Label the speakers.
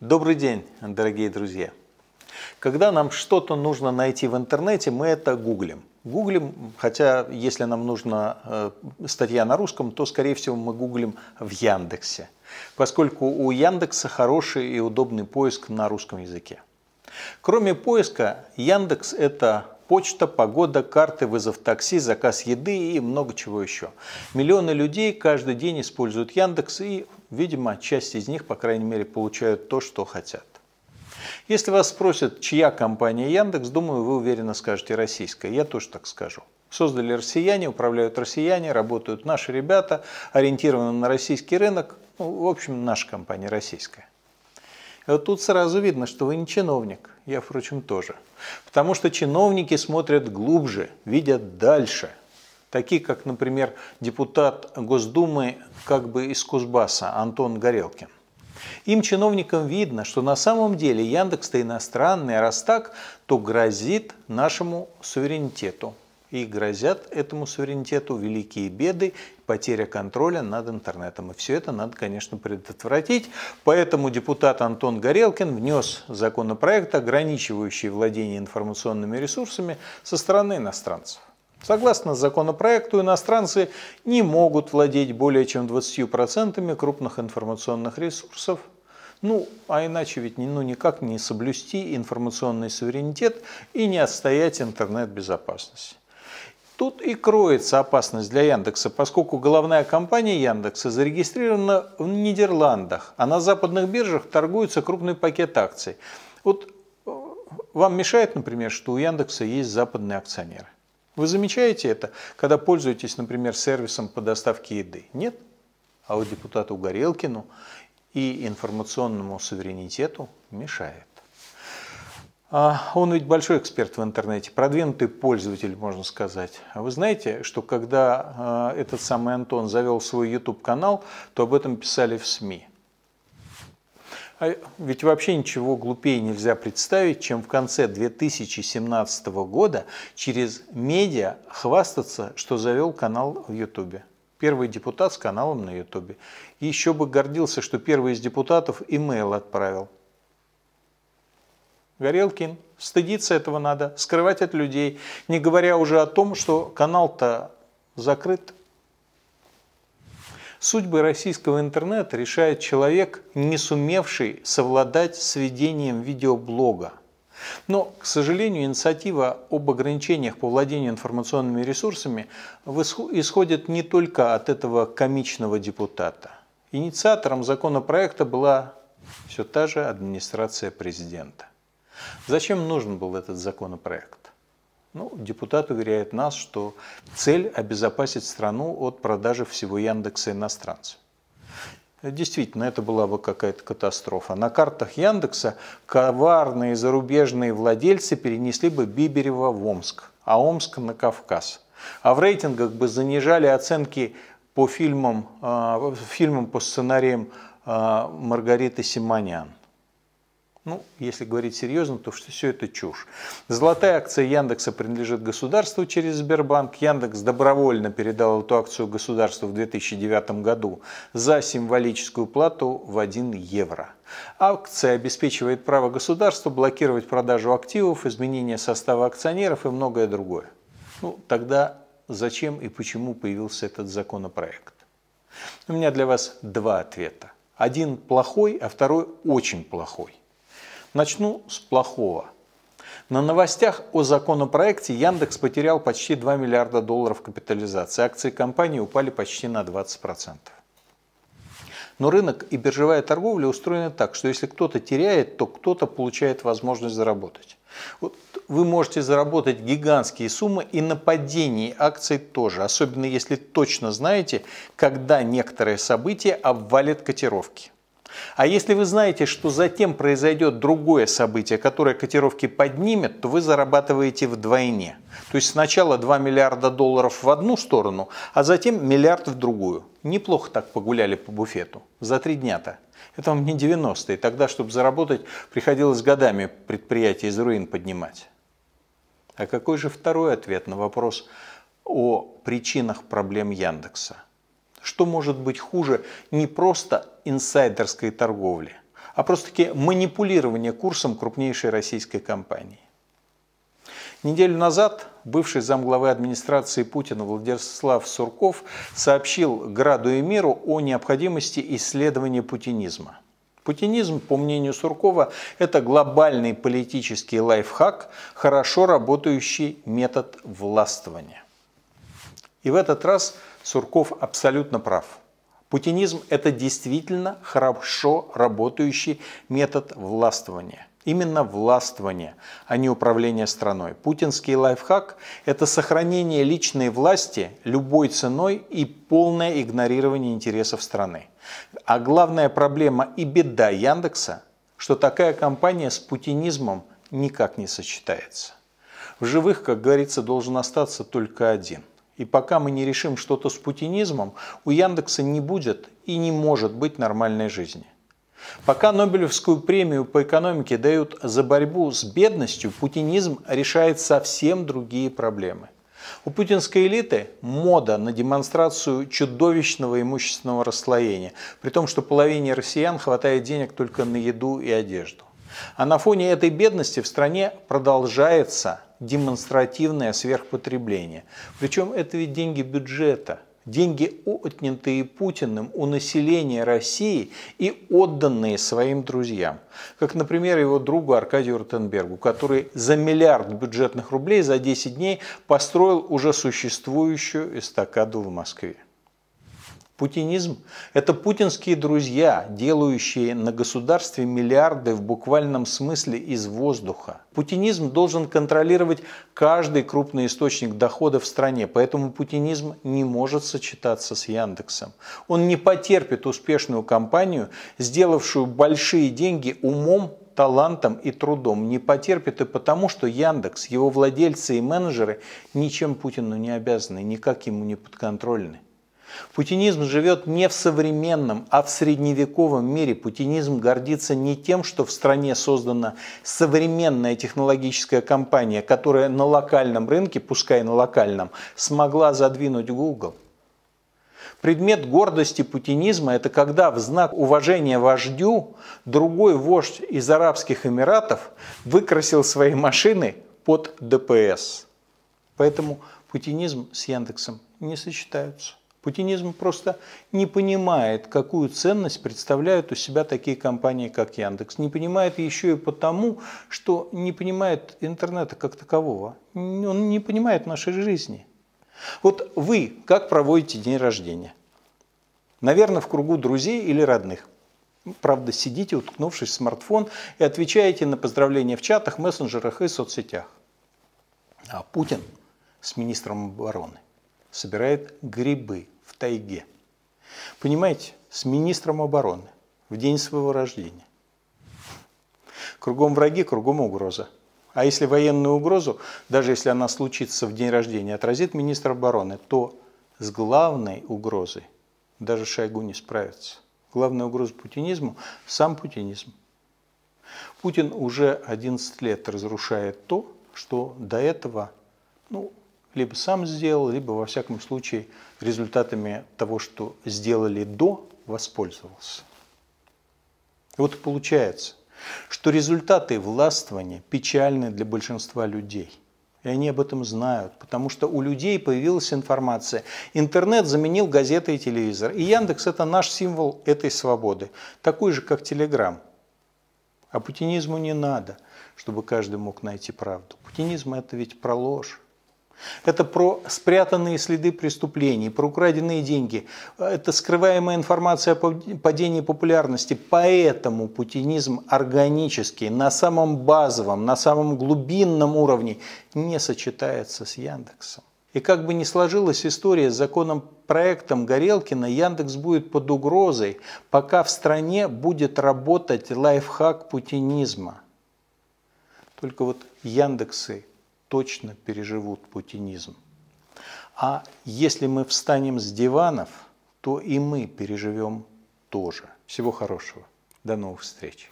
Speaker 1: Добрый день, дорогие друзья! Когда нам что-то нужно найти в интернете, мы это гуглим. Гуглим, хотя если нам нужна э, статья на русском, то, скорее всего, мы гуглим в Яндексе, поскольку у Яндекса хороший и удобный поиск на русском языке. Кроме поиска, Яндекс – это почта, погода, карты, вызов такси, заказ еды и много чего еще. Миллионы людей каждый день используют Яндекс и Видимо, часть из них, по крайней мере, получают то, что хотят. Если вас спросят, чья компания Яндекс, думаю, вы уверенно скажете «российская». Я тоже так скажу. Создали россияне, управляют россияне, работают наши ребята, ориентированы на российский рынок. Ну, в общем, наша компания российская. И вот тут сразу видно, что вы не чиновник. Я, впрочем, тоже. Потому что чиновники смотрят глубже, видят дальше – такие как, например, депутат Госдумы как бы из Кузбасса Антон Горелкин. Им, чиновникам, видно, что на самом деле Яндекс-то иностранный, а раз так, то грозит нашему суверенитету. И грозят этому суверенитету великие беды, потеря контроля над интернетом. И все это надо, конечно, предотвратить. Поэтому депутат Антон Горелкин внес законопроект, ограничивающий владение информационными ресурсами со стороны иностранцев. Согласно законопроекту, иностранцы не могут владеть более чем 20% крупных информационных ресурсов. Ну, а иначе ведь ну, никак не соблюсти информационный суверенитет и не отстоять интернет-безопасность. Тут и кроется опасность для Яндекса, поскольку головная компания Яндекса зарегистрирована в Нидерландах, а на западных биржах торгуется крупный пакет акций. Вот э, вам мешает, например, что у Яндекса есть западные акционеры. Вы замечаете это, когда пользуетесь, например, сервисом по доставке еды? Нет? А вот депутату Горелкину и информационному суверенитету мешает. А, он ведь большой эксперт в интернете, продвинутый пользователь, можно сказать. А вы знаете, что когда а, этот самый Антон завел свой YouTube-канал, то об этом писали в СМИ. А ведь вообще ничего глупее нельзя представить, чем в конце 2017 года через медиа хвастаться, что завел канал в Ютубе. Первый депутат с каналом на Ютубе. еще бы гордился, что первый из депутатов имейл отправил. Горелкин. Стыдиться этого надо, скрывать от людей, не говоря уже о том, что канал-то закрыт. Судьбы российского интернета решает человек, не сумевший совладать с ведением видеоблога. Но, к сожалению, инициатива об ограничениях по владению информационными ресурсами исходит не только от этого комичного депутата. Инициатором законопроекта была все та же администрация президента. Зачем нужен был этот законопроект? Ну, депутат уверяет нас, что цель – обезопасить страну от продажи всего Яндекса иностранцам. Действительно, это была бы какая-то катастрофа. На картах Яндекса коварные зарубежные владельцы перенесли бы Биберева в Омск, а Омск на Кавказ. А в рейтингах бы занижали оценки по фильмам, э, фильмам по сценариям э, Маргариты Симонян. Ну, если говорить серьезно, то что все это чушь. Золотая акция Яндекса принадлежит государству через Сбербанк. Яндекс добровольно передал эту акцию государству в 2009 году за символическую плату в 1 евро. Акция обеспечивает право государства блокировать продажу активов, изменение состава акционеров и многое другое. Ну, тогда зачем и почему появился этот законопроект? У меня для вас два ответа. Один плохой, а второй очень плохой. Начну с плохого. На новостях о законопроекте Яндекс потерял почти 2 миллиарда долларов капитализации. Акции компании упали почти на 20%. Но рынок и биржевая торговля устроены так, что если кто-то теряет, то кто-то получает возможность заработать. Вот вы можете заработать гигантские суммы и на падении акций тоже, особенно если точно знаете, когда некоторые события обвалят котировки. А если вы знаете, что затем произойдет другое событие, которое котировки поднимет, то вы зарабатываете вдвойне. То есть сначала 2 миллиарда долларов в одну сторону, а затем миллиард в другую. Неплохо так погуляли по буфету. За три дня-то. Это вам не 90-е. Тогда, чтобы заработать, приходилось годами предприятие из руин поднимать. А какой же второй ответ на вопрос о причинах проблем Яндекса? Что может быть хуже не просто инсайдерской торговли, а просто-таки манипулирования курсом крупнейшей российской компании. Неделю назад бывший замглавы администрации Путина Владислав Сурков сообщил Граду и Миру о необходимости исследования путинизма. Путинизм, по мнению Суркова, это глобальный политический лайфхак, хорошо работающий метод властвования. И в этот раз Сурков абсолютно прав. Путинизм – это действительно хорошо работающий метод властвования. Именно властвование, а не управление страной. Путинский лайфхак – это сохранение личной власти любой ценой и полное игнорирование интересов страны. А главная проблема и беда Яндекса, что такая компания с путинизмом никак не сочетается. В живых, как говорится, должен остаться только один – и пока мы не решим что-то с путинизмом, у Яндекса не будет и не может быть нормальной жизни. Пока Нобелевскую премию по экономике дают за борьбу с бедностью, путинизм решает совсем другие проблемы. У путинской элиты мода на демонстрацию чудовищного имущественного расслоения, при том, что половине россиян хватает денег только на еду и одежду. А на фоне этой бедности в стране продолжается демонстративное сверхпотребление. Причем это ведь деньги бюджета, деньги, отнятые Путиным у населения России и отданные своим друзьям. Как, например, его другу Аркадию Ротенбергу, который за миллиард бюджетных рублей за 10 дней построил уже существующую эстакаду в Москве. Путинизм – это путинские друзья, делающие на государстве миллиарды в буквальном смысле из воздуха. Путинизм должен контролировать каждый крупный источник дохода в стране, поэтому путинизм не может сочетаться с Яндексом. Он не потерпит успешную компанию, сделавшую большие деньги умом талантом и трудом не потерпит и потому, что Яндекс, его владельцы и менеджеры ничем Путину не обязаны, никак ему не подконтрольны. Путинизм живет не в современном, а в средневековом мире. Путинизм гордится не тем, что в стране создана современная технологическая компания, которая на локальном рынке, пускай на локальном, смогла задвинуть Google. Предмет гордости путинизма – это когда в знак уважения вождю другой вождь из Арабских Эмиратов выкрасил свои машины под ДПС. Поэтому путинизм с Яндексом не сочетаются. Путинизм просто не понимает, какую ценность представляют у себя такие компании, как Яндекс. Не понимает еще и потому, что не понимает интернета как такового. Он не понимает нашей жизни. Вот вы как проводите день рождения? Наверное, в кругу друзей или родных. Правда, сидите, уткнувшись в смартфон, и отвечаете на поздравления в чатах, мессенджерах и соцсетях. А Путин с министром обороны собирает грибы в тайге. Понимаете, с министром обороны в день своего рождения. Кругом враги, кругом угроза. А если военную угрозу, даже если она случится в день рождения, отразит министр обороны, то с главной угрозой даже Шойгу не справится. Главная угроза путинизму – сам путинизм. Путин уже 11 лет разрушает то, что до этого ну, либо сам сделал, либо, во всяком случае, результатами того, что сделали до, воспользовался. Вот и получается, что результаты властвования печальны для большинства людей. И они об этом знают, потому что у людей появилась информация. Интернет заменил газеты и телевизор. И Яндекс – это наш символ этой свободы, такой же, как Телеграм. А путинизму не надо, чтобы каждый мог найти правду. Путинизм – это ведь про ложь. Это про спрятанные следы преступлений, про украденные деньги. Это скрываемая информация о падении популярности. Поэтому путинизм органический, на самом базовом, на самом глубинном уровне не сочетается с Яндексом. И как бы ни сложилась история с законом проектом Горелкина, Яндекс будет под угрозой, пока в стране будет работать лайфхак путинизма. Только вот Яндексы точно переживут путинизм. А если мы встанем с диванов, то и мы переживем тоже. Всего хорошего. До новых встреч.